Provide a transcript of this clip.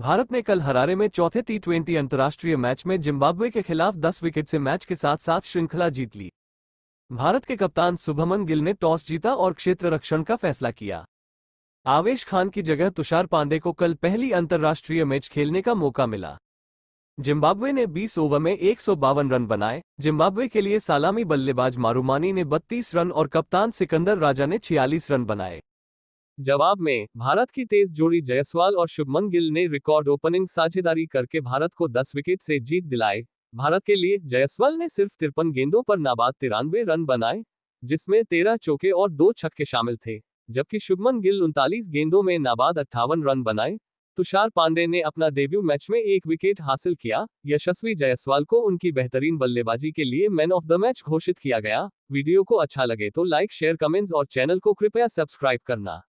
भारत ने कल हरारे में चौथे टी ट्वेंटी अंतर्राष्ट्रीय मैच में जिम्बाब्वे के खिलाफ 10 विकेट से मैच के साथ साथ श्रृंखला जीत ली भारत के कप्तान सुभमन गिल ने टॉस जीता और क्षेत्र रक्षण का फैसला किया आवेश खान की जगह तुषार पांडे को कल पहली अंतर्राष्ट्रीय मैच खेलने का मौका मिला जिम्बाब्वे ने 20 ओवर में एक रन बनाए जिम्बाब्वे के लिए सालामी बल्लेबाज मारूमानी ने 32 रन और कप्तान सिकंदर राजा ने 46 रन बनाए जवाब में भारत की तेज जोड़ी जयसवाल और शुभमन गिल ने रिकॉर्ड ओपनिंग साझेदारी करके भारत को 10 विकेट से जीत दिलाए भारत के लिए जयसवाल ने सिर्फ तिरपन गेंदों पर नाबाद तिरानवे रन बनाए जिसमें तेरह चौके और दो छक्के शामिल थे जबकि शुभमन गिल उनतालीस गेंदों में नाबाद अट्ठावन रन बनाए तुषार पांडे ने अपना डेब्यू मैच में एक विकेट हासिल किया यशस्वी जायसवाल को उनकी बेहतरीन बल्लेबाजी के लिए मैन ऑफ द मैच घोषित किया गया वीडियो को अच्छा लगे तो लाइक शेयर कमेंट्स और चैनल को कृपया सब्सक्राइब करना